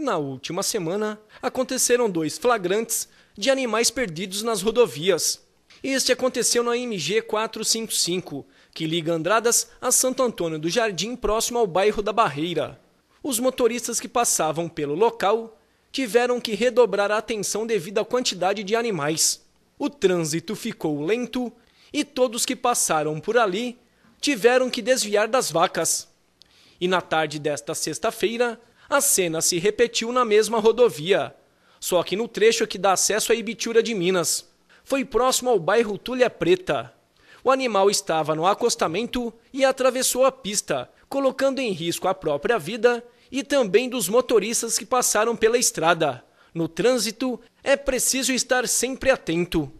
Na última semana, aconteceram dois flagrantes de animais perdidos nas rodovias. Este aconteceu na MG 455, que liga Andradas a Santo Antônio do Jardim, próximo ao bairro da Barreira. Os motoristas que passavam pelo local tiveram que redobrar a atenção devido à quantidade de animais. O trânsito ficou lento e todos que passaram por ali tiveram que desviar das vacas. E na tarde desta sexta-feira, a cena se repetiu na mesma rodovia, só que no trecho que dá acesso à Ibitura de Minas. Foi próximo ao bairro Tulha Preta. O animal estava no acostamento e atravessou a pista, colocando em risco a própria vida e também dos motoristas que passaram pela estrada. No trânsito, é preciso estar sempre atento.